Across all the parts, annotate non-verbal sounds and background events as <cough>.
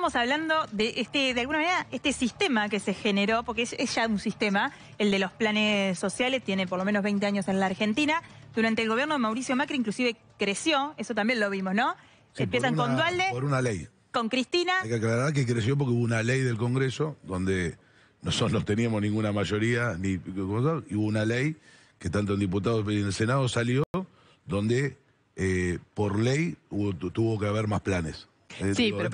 Estamos hablando de este, de alguna manera, este sistema que se generó, porque es, ya un sistema, el de los planes sociales, tiene por lo menos 20 años en la Argentina. Durante el gobierno de Mauricio Macri inclusive creció, eso también lo vimos, ¿no? Empiezan con Dualde. Por una ley. Con Cristina. Hay que aclarar que creció porque hubo una ley del Congreso donde nosotros no teníamos ninguna mayoría, ni y hubo una ley que tanto en diputados como en el Senado salió, donde eh, por ley hubo, tuvo que haber más planes. Eh, sí, pero,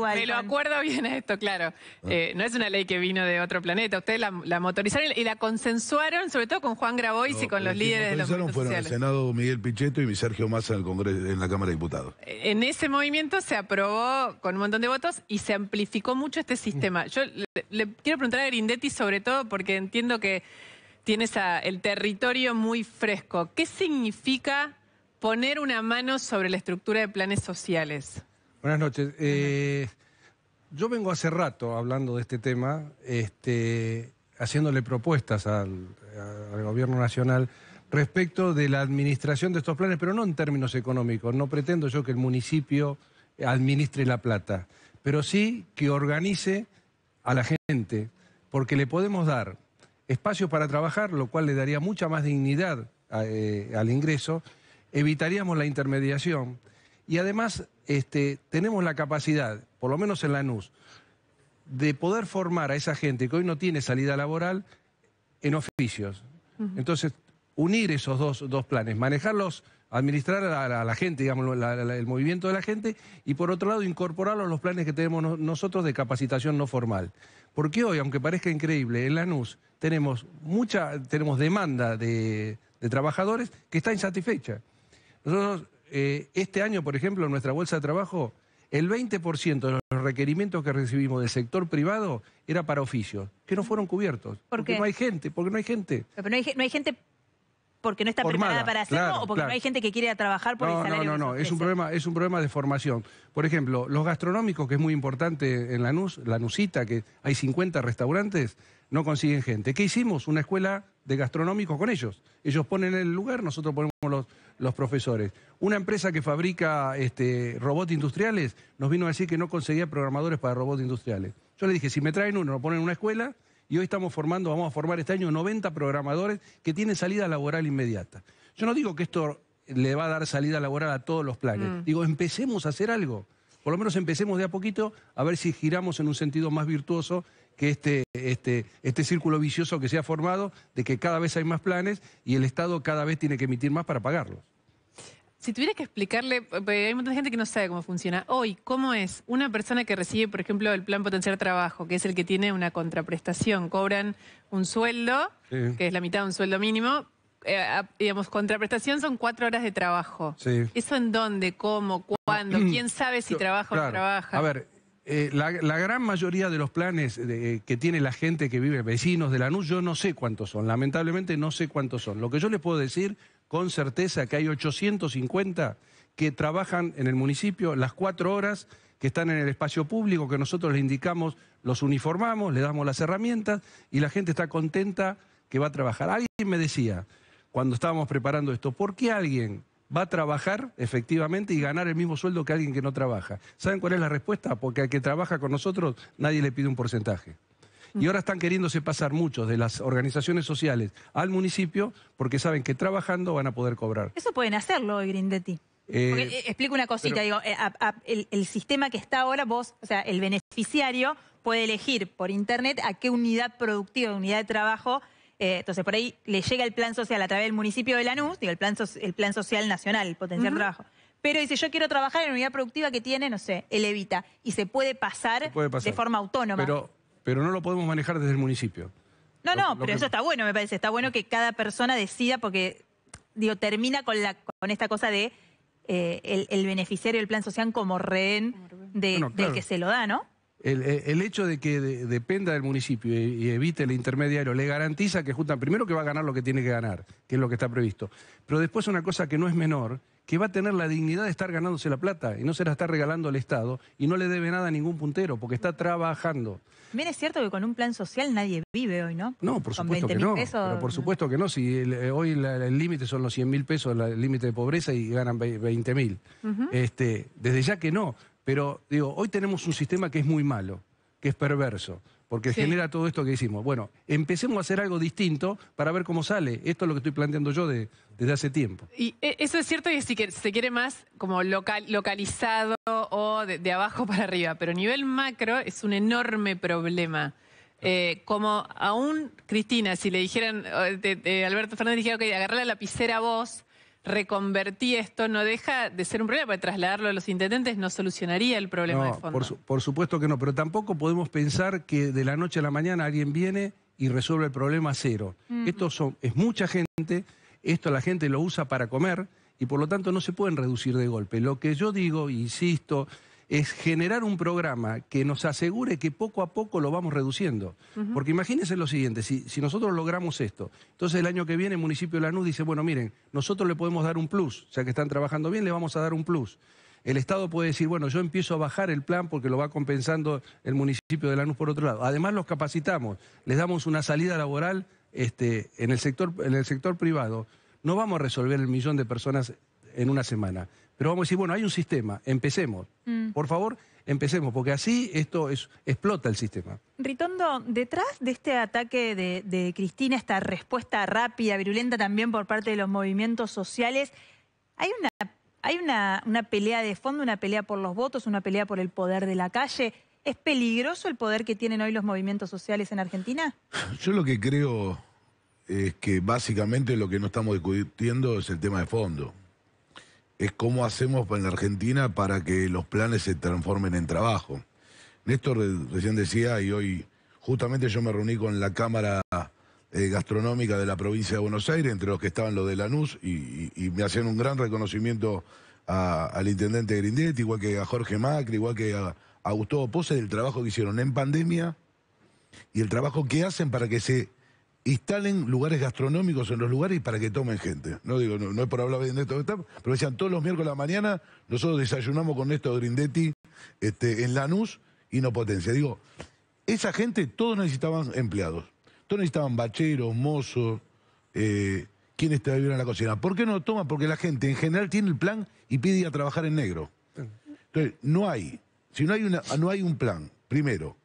me lo acuerdo bien esto, claro. Ah. Eh, no es una ley que vino de otro planeta. Ustedes la, motorizaron y la consensuaron, sobre todo con Juan Grabois y con los líderes de los movimientos fueron el Senado Miguel Pichetto y mi Sergio Massa en, el Congreso, en la Cámara de Diputados. Eh, en ese movimiento se aprobó con un montón de votos y se amplificó mucho este sistema. Mm. Yo le quiero preguntar a Grindetti sobre todo porque entiendo que tienes el territorio muy fresco. ¿Qué significa poner una mano sobre la estructura de planes sociales. Buenas noches. Eh, yo vengo hace rato hablando de este tema, este, haciéndole propuestas al, gobierno nacional respecto de la administración de estos planes, pero no en términos económicos. No pretendo yo que el municipio administre la plata, pero sí que organice a la gente, porque le podemos dar espacios para trabajar, lo cual le daría mucha más dignidad eh, al ingreso evitaríamos la intermediación y además este, tenemos la capacidad, por lo menos en la NUS, de poder formar a esa gente que hoy no tiene salida laboral en oficios. Entonces, unir esos dos, planes, manejarlos, administrar a la, gente, digamos, el movimiento de la gente, y por otro lado, incorporarlos a los planes que tenemos nosotros de capacitación no formal. Porque hoy, aunque parezca increíble, en la NUS tenemos mucha, tenemos demanda de trabajadores que está insatisfecha. Nosotros, eh, este año, por ejemplo, en nuestra bolsa de trabajo, el 20% de los requerimientos que recibimos del sector privado era para oficios, que no fueron cubiertos. ¿Por porque no hay gente, porque no hay gente. Pero no hay, no hay gente porque no está preparada para hacerlo o porque no hay gente que quiere trabajar por no, el No, no, no, es un problema, es un problema de formación. Por ejemplo, los gastronómicos, que es muy importante en la NUS, la NUSita, que hay 50 restaurantes, no consiguen gente. ¿Qué hicimos? Una escuela de gastronómicos con ellos. Ellos ponen el lugar, nosotros ponemos los los profesores. Una empresa que fabrica este, robots industriales nos vino a decir que no conseguía programadores para robots industriales. Yo le dije, si me traen uno, lo ponen en una escuela y hoy estamos formando, vamos a formar este año 90 programadores que tienen salida laboral inmediata. Yo no digo que esto le va a dar salida laboral a todos los planes. Mm. Digo, empecemos a hacer algo. Por lo menos empecemos de a poquito a ver si giramos en un sentido más virtuoso que este, este, este círculo vicioso que se ha formado, de que cada vez hay más planes y el Estado cada vez tiene que emitir más para pagarlos. Si tuviera que explicarle, eh, hay mucha gente que no sabe cómo funciona. Hoy, ¿cómo es una persona que recibe, por ejemplo, el plan potencial trabajo, que es el que tiene una contraprestación? Cobran un sueldo, que es la mitad de un sueldo mínimo. Eh, digamos, contraprestación son cuatro horas de trabajo. ¿Eso en dónde, cómo, cuándo? <clears throat> ¿Quién sabe si trabaja o no trabaja? A ver, eh, la, gran mayoría de los planes que tiene la gente que vive, vecinos de Lanús, yo no sé cuántos son, lamentablemente no sé cuántos son. Lo que yo les puedo decir con certeza que hay 850 que trabajan en el municipio las cuatro horas, que están en el espacio público, que nosotros les indicamos, los uniformamos, le damos las herramientas y la gente está contenta que va a trabajar. Alguien me decía, cuando estábamos preparando esto, ¿por qué alguien va a trabajar efectivamente y ganar el mismo sueldo que alguien que no trabaja. ¿Saben cuál es la respuesta? Porque al que trabaja con nosotros nadie le pide un porcentaje. Y ahora están queriéndose pasar muchos de las organizaciones sociales al municipio porque saben que trabajando van a poder cobrar. Eso pueden hacerlo hoy, Grindetti. Eh, eh, explico una cosita, digo, eh, el, el, sistema que está ahora, vos, o sea, el beneficiario puede elegir por internet a qué unidad productiva, unidad de trabajo eh, entonces, por ahí le llega el plan social a través del municipio de Lanús, digo, el plan, el plan social nacional, potenciar trabajo. Pero dice, yo quiero trabajar en la unidad productiva que tiene, no sé, el Evita. Y se puede pasar, de forma autónoma. Pero, pero no lo podemos manejar desde el municipio. No, no, pero eso está bueno, me parece. Está bueno que cada persona decida, porque, digo, termina con, la, con esta cosa de eh, el, beneficiario del plan social como rehén del que se lo da, ¿no? el, hecho de que dependa del municipio y, evite el intermediario le garantiza que Juntan, primero que va a ganar lo que tiene que ganar, que es lo que está previsto, pero después una cosa que no es menor, que va a tener la dignidad de estar ganándose la plata y no se la está regalando al Estado y no le debe nada a ningún puntero porque está trabajando. Bien, es cierto que con un plan social nadie vive hoy, ¿no? No, por supuesto que no. Pero por supuesto que no. Si eh, hoy el límite son los 100 mil pesos, el límite de pobreza y ganan 20 mil. este, desde ya que no. Pero digo, hoy tenemos un sistema que es muy malo, que es perverso, porque genera todo esto que hicimos. Bueno, empecemos a hacer algo distinto para ver cómo sale. Esto es lo que estoy planteando yo desde hace tiempo. Y e, eso es cierto que si se quiere más como local, localizado o de, abajo <laughs> para arriba, pero a nivel macro es un enorme problema. Eh, como aún Cristina, si le dijeran, eh, Alberto Fernández dijera, ok, agarrar la lapicera vos, reconvertí esto, no deja de ser un problema, porque trasladarlo a los intendentes no solucionaría el problema de fondo. Por, supuesto que no, pero tampoco podemos pensar que de la noche a la mañana alguien viene y resuelve el problema cero. Esto es mucha gente, esto la gente lo usa para comer y por lo tanto no se pueden reducir de golpe. Lo que yo digo, insisto, es generar un programa que nos asegure que poco a poco lo vamos reduciendo. Porque imagínense lo siguiente, si, nosotros logramos esto, entonces el año que viene el municipio de Lanús dice, bueno, miren, nosotros le podemos dar un plus, ya que están trabajando bien, le vamos a dar un plus. El Estado puede decir, bueno, yo empiezo a bajar el plan porque lo va compensando el municipio de Lanús por otro lado. Además los capacitamos, les damos una salida laboral este, en, el sector, en el sector privado. No vamos a resolver el millón de personas en una semana. Pero vamos a decir, bueno, hay un sistema, empecemos. Mm. Por favor, empecemos, porque así esto es, explota el sistema. Ritondo, detrás de este ataque de, de Cristina, esta respuesta rápida, virulenta también por parte de los movimientos sociales, hay una hay una, una, pelea de fondo, una pelea por los votos, una pelea por el poder de la calle. ¿Es peligroso el poder que tienen hoy los movimientos sociales en Argentina? Yo lo que creo es que básicamente lo que no estamos discutiendo es el tema de fondo es cómo hacemos en la Argentina para que los planes se transformen en trabajo. Néstor recién decía, y hoy justamente yo me reuní con la Cámara eh, Gastronómica de la provincia de Buenos Aires, entre los que estaban los de Lanús, y, me hacían un gran reconocimiento al intendente Grindetti, igual que a Jorge Macri, igual que a, Gustavo Pose, del trabajo que hicieron en pandemia y el trabajo que hacen para que se instalen lugares gastronómicos en los lugares para que tomen gente. No digo, no, es por hablar bien de esto, pero decían, todos los miércoles a la mañana nosotros desayunamos con Néstor Grindetti este, en Lanús y no potencia. Digo, esa gente, todos necesitaban empleados. Todos necesitaban bacheros, mozos, eh, quienes te en la cocina. ¿Por qué no lo toman? Porque la gente en general tiene el plan y pide ir a trabajar en negro. Entonces, no hay. Si no hay, una, no hay un plan, primero,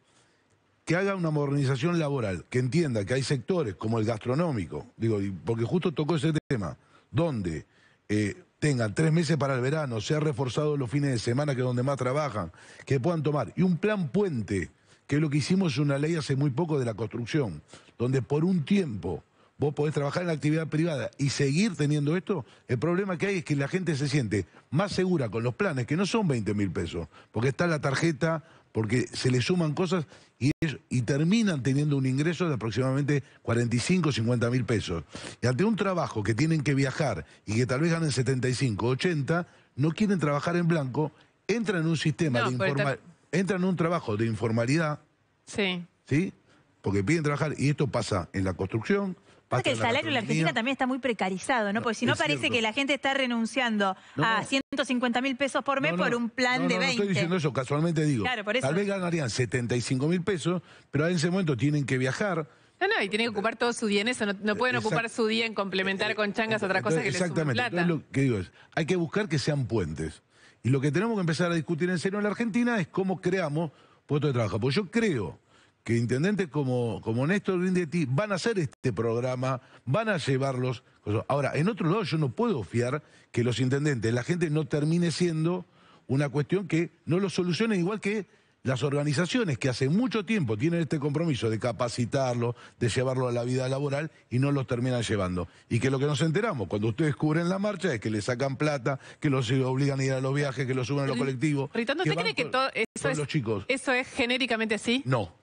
que haga una modernización laboral, que entienda que hay sectores como el gastronómico, digo, porque justo tocó ese tema, donde eh, tengan tres meses para el verano, ha reforzado los fines de semana, que es donde más trabajan, que puedan tomar, y un plan puente, que lo que hicimos en una ley hace muy poco de la construcción, donde por un tiempo vos podés trabajar en la actividad privada y seguir teniendo esto, el problema que hay es que la gente se siente más segura con los planes, que no son 20 mil pesos, porque está la tarjeta, porque se les suman cosas y, y terminan teniendo un ingreso de aproximadamente 45 o 50 mil pesos. Y ante un trabajo que tienen que viajar y que tal vez ganen 75, 80, no quieren trabajar en blanco, entran en un sistema de informalidad, entran en un trabajo de informalidad, sí. ¿sí? porque piden trabajar, y esto pasa en la construcción, porque el salario en la Argentina también está muy precarizado, ¿no? Porque si no parece que la gente está renunciando a 150 mil pesos por mes por un plan de 20. No estoy diciendo eso, casualmente digo. Claro, por Tal vez ganarían 75 mil pesos, pero en ese momento tienen que viajar. No, no, y tienen que ocupar todo su día en eso. No, pueden ocupar su día en complementar eh, con changas otras cosas que les Exactamente. Plata. Entonces, lo que digo es, hay que buscar que sean puentes. Y lo que tenemos que empezar a discutir en serio en la Argentina es cómo creamos puestos de trabajo. Porque yo creo que intendentes como, como Néstor Grindetti van a hacer este programa, van a llevarlos. Ahora, en otro lado yo no puedo fiar que los intendentes, la gente no termine siendo una cuestión que no lo solucione igual que las organizaciones que hace mucho tiempo tienen este compromiso de capacitarlo, de llevarlo a la vida laboral y no los terminan llevando. Y que lo que nos enteramos cuando ustedes cubren la marcha es que le sacan plata, que los obligan a ir a los viajes, que los suben a los colectivos. Ritando, ¿usted cree que eso eso es genéricamente así? No.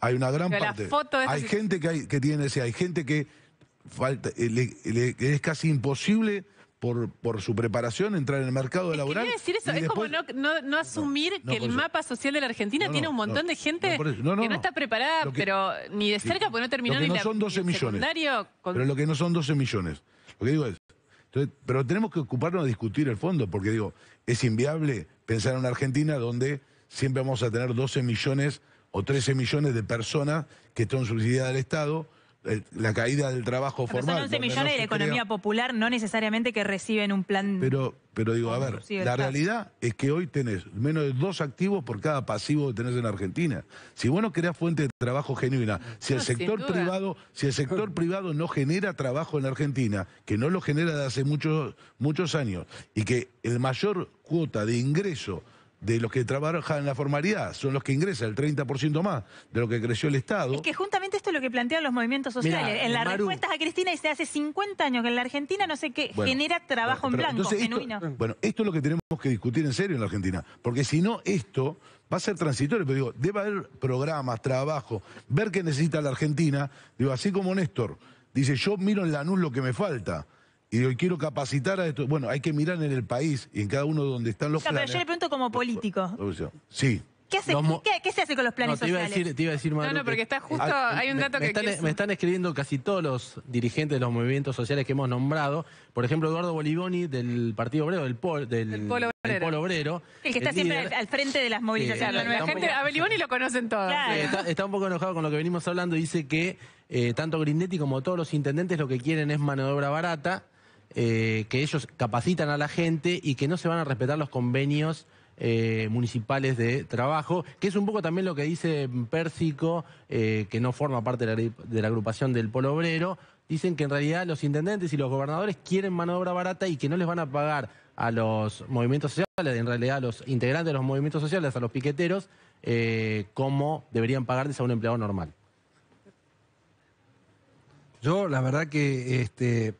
Hay una gran parte. hay gente que, hay, que tiene ese, hay gente que falta, eh, es casi imposible por, por su preparación entrar en el mercado laboral. ¿Qué decir eso? Es como no, asumir que el mapa social de la Argentina tiene un montón de gente que no está preparada, pero ni de cerca, porque no terminó lo no son 12 millones. Pero lo que no son 12 millones. Lo que digo es, pero tenemos que ocuparnos de discutir el fondo, porque digo, es inviable pensar en una Argentina donde siempre vamos a tener 12 millones o 13 millones de personas que están subsidiadas del Estado, eh, la caída del trabajo formal. Son 11 millones de economía popular, no necesariamente que reciben un plan. Pero, pero digo, a ver, la realidad es que hoy tenés menos de dos activos por cada pasivo que tenés en Argentina. Si vos no creas fuente de trabajo genuina, si el sector privado, si el sector <laughs> privado no genera trabajo en Argentina, que no lo genera de hace muchos, muchos años, y que el mayor cuota de ingreso de los que trabajan en la formalidad, son los que ingresan el 30% más de lo que creció el Estado. Es que justamente esto es lo que plantean los movimientos sociales. en las respuestas a Cristina dice hace 50 años que en la Argentina no sé qué genera trabajo en blanco, Bueno, esto es lo que tenemos que discutir en serio en la Argentina, porque si no esto va a ser transitorio, pero digo, debe haber programas, trabajo, ver qué necesita la Argentina, digo, así como Néstor dice, yo miro en la luz lo que me falta y hoy quiero capacitar a esto. Bueno, hay que mirar en el país y en cada uno donde están los planes. Pero yo le pregunto como político. Sí. ¿Qué, se hace con los planes no, te iba sociales? A decir, te iba a decir, Maru, no, no, porque está justo, hay un dato me, que... Me están, escribiendo casi todos los dirigentes de los movimientos sociales que hemos nombrado. Por ejemplo, Eduardo Bolivoni del Partido Obrero, del, del, Polo Obrero. El que está siempre al frente de las movilizaciones. la, gente, a Bolivoni lo conocen todos. Eh, está, un poco enojado con lo que venimos hablando dice que eh, tanto Grindetti como todos los intendentes lo que quieren es mano de obra barata eh, que ellos capacitan a la gente y que no se van a respetar los convenios eh, municipales de trabajo, que es un poco también lo que dice Pérsico, eh, que no forma parte de la, agrupación del Polo Obrero, dicen que en realidad los intendentes y los gobernadores quieren mano de obra barata y que no les van a pagar a los movimientos sociales, en realidad a los integrantes de los movimientos sociales, a los piqueteros, como deberían pagarles a un empleado normal. Yo, la verdad que este,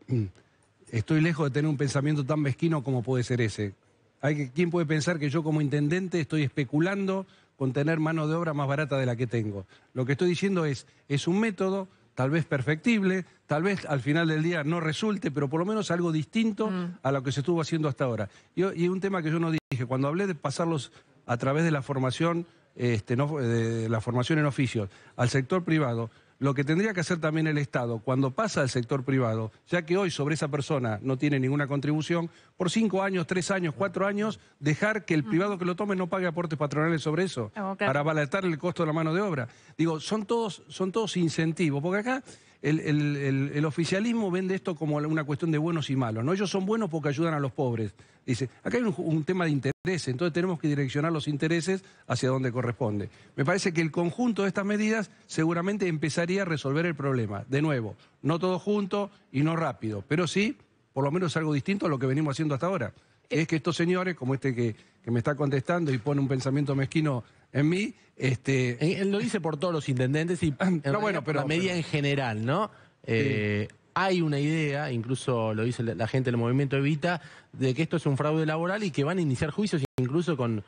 estoy lejos de tener un pensamiento tan mezquino como puede ser ese. Hay que, ¿Quién puede pensar que yo como intendente estoy especulando con tener mano de obra más barata de la que tengo? Lo que estoy diciendo es, es un método tal vez perfectible, tal vez al final del día no resulte, pero por lo menos algo distinto mm. a lo que se estuvo haciendo hasta ahora. Y, un tema que yo no dije, cuando hablé de pasarlos a través de la formación, este, no, de la formación en oficios al sector privado, lo que tendría que hacer también el Estado cuando pasa al sector privado, ya que hoy sobre esa persona no tiene ninguna contribución, por cinco años, tres años, cuatro años, dejar que el mm. privado que lo tome no pague aportes patronales sobre eso, ah, para abaratar el costo de la mano de obra. Digo, son todos, son todos incentivos, porque acá el, oficialismo vende esto como una cuestión de buenos y malos. ¿no? Ellos son buenos porque ayudan a los pobres. Dice, acá hay un, tema de interés, entonces tenemos que direccionar los intereses hacia donde corresponde. Me parece que el conjunto de estas medidas seguramente empezaría a resolver el problema. De nuevo, no todo junto y no rápido, pero sí, por lo menos algo distinto a lo que venimos haciendo hasta ahora. Eh, es que estos señores, como este que me está contestando y pone un pensamiento mezquino en mí. Este... Él lo dice por todos los intendentes y <clears throat> la media en general, ¿no? Eh, hay una idea, incluso lo dice la gente del movimiento Evita, de que esto es un fraude laboral y que van a iniciar juicios incluso con,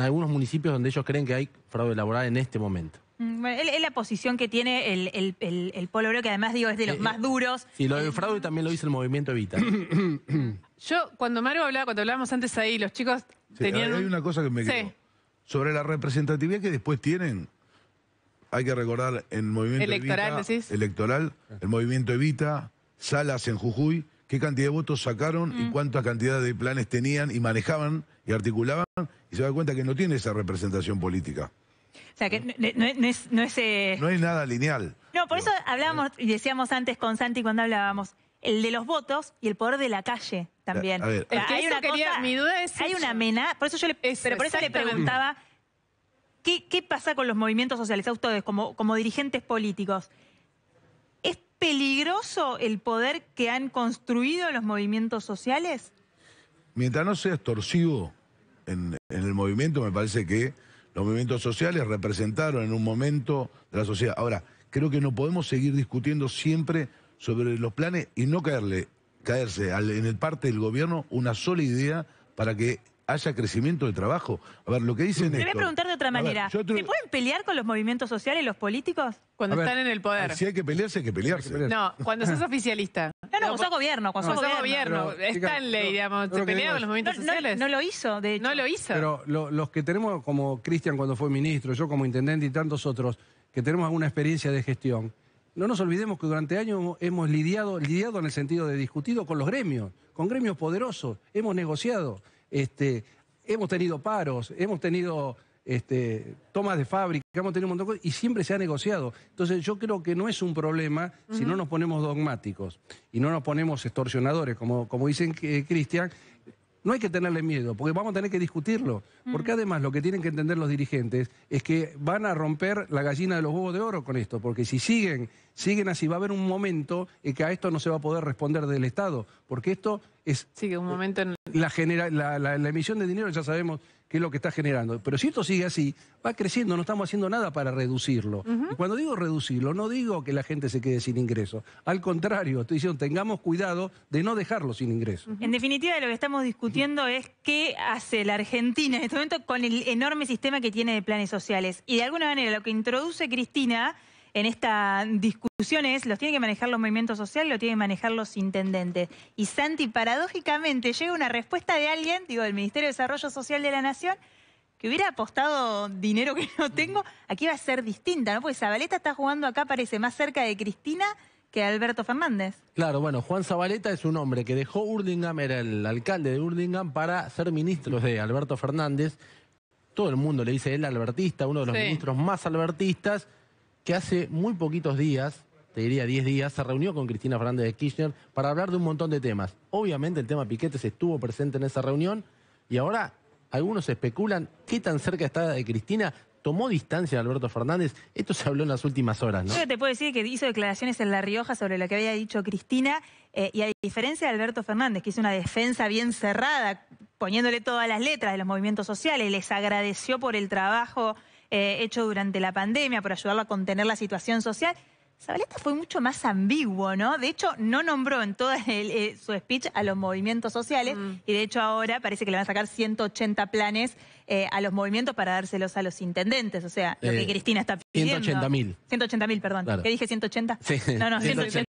algunos municipios donde ellos creen que hay fraude laboral en este momento. Mm, bueno, es la posición que tiene el, el, el, Polo que además digo es de los eh, más duros. Y lo del fraude también lo dice el movimiento Evita. Yo, cuando Mario hablaba, cuando hablábamos antes ahí, los chicos tenían... Hay una cosa que me sobre la representatividad que después tienen. Hay que recordar el movimiento electoral, el movimiento Evita, Salas en Jujuy, qué cantidad de votos sacaron y mm. cuánta cantidad de planes tenían y manejaban y articulaban y se da cuenta que no tiene esa representación política. O sea, que no, es... Eh, no, es nada lineal. No, por eso hablábamos y decíamos antes con Santi cuando hablábamos, el de los votos y el poder de la calle también. hay una quería, mi duda es hay una amenaza, por eso yo le, pero por eso le preguntaba ¿qué, pasa con los movimientos sociales a ustedes como, como dirigentes políticos. ¿Es peligroso el poder que han construido los movimientos sociales? Mientras no sea extorsivo en, en el movimiento, me parece que los movimientos sociales representaron en un momento de la sociedad. Ahora, creo que no podemos seguir discutiendo siempre sobre los planes y no caerle, caerse en el parte del gobierno una sola idea para que haya crecimiento de trabajo. A ver, lo que dicen es. preguntar de otra manera. ¿Se pueden pelear con los movimientos sociales, los políticos? Cuando están en el poder. Si hay que pelearse, hay que pelearse. No, cuando sos <laughs> oficialista. No, no, cuando sos gobierno. Cuando gobierno. está en ley, digamos. No, con los movimientos sociales. No, lo hizo, No lo hizo. Pero los que tenemos, como Cristian cuando fue ministro, yo como intendente y tantos otros, que tenemos alguna experiencia de gestión no nos olvidemos que durante años hemos lidiado, lidiado en el sentido de discutido con los gremios, con gremios poderosos, hemos negociado, este, hemos tenido paros, hemos tenido este, tomas de fábrica, hemos tenido un montón de cosas y siempre se ha negociado. Entonces yo creo que no es un problema si no nos ponemos dogmáticos y no nos ponemos extorsionadores, como, como dicen eh, Cristian, no hay que tenerle miedo, porque vamos a tener que discutirlo. Porque mm. además lo que tienen que entender los dirigentes es que van a romper la gallina de los huevos de oro con esto, porque si siguen, siguen así, va a haber un momento en que a esto no se va a poder responder del Estado, porque esto es... Sigue un momento en la, emisión de dinero ya sabemos qué es lo que está generando. Pero si esto sigue así, va creciendo, no estamos haciendo nada para reducirlo. Y cuando digo reducirlo, no digo que la gente se quede sin ingreso. Al contrario, estoy diciendo, tengamos cuidado de no dejarlo sin ingreso. En definitiva, lo que estamos discutiendo es qué hace la Argentina en este momento con el enorme sistema que tiene de planes sociales. Y de alguna manera lo que introduce Cristina en esta discusión es, los tiene que manejar los movimientos sociales, ...los tienen que manejar los intendentes. Y Santi, paradójicamente, llega una respuesta de alguien, digo, del Ministerio de Desarrollo Social de la Nación, que hubiera apostado dinero que no tengo, aquí va a ser distinta, ¿no? Porque Zabaleta está jugando acá, parece, más cerca de Cristina que Alberto Fernández. Claro, bueno, Juan Zabaleta es un hombre que dejó Urdingam... era el alcalde de Urdingam, para ser ministro de Alberto Fernández. Todo el mundo le dice él albertista, uno de los ministros más albertistas que hace muy poquitos días, te diría 10 días, se reunió con Cristina Fernández de Kirchner para hablar de un montón de temas. Obviamente el tema piquetes estuvo presente en esa reunión y ahora algunos especulan qué tan cerca está de Cristina. Tomó distancia Alberto Fernández. Esto se habló en las últimas horas, ¿no? Yo te puedo decir que hizo declaraciones en La Rioja sobre lo que había dicho Cristina eh, y a diferencia de Alberto Fernández, que hizo una defensa bien cerrada, poniéndole todas las letras de los movimientos sociales, les agradeció por el trabajo eh, hecho durante la pandemia por ayudarlo a contener la situación social. Zabaleta fue mucho más ambiguo, ¿no? De hecho, no nombró en todo <laughs> eh, su speech a los movimientos sociales mm. y de hecho ahora parece que le van a sacar 180 planes eh, a los movimientos para dárselos a los intendentes, o sea, lo que Cristina está pidiendo. 180 mil. 180 mil, perdón. ¿Qué dije 180? No, no, 180. <laughs>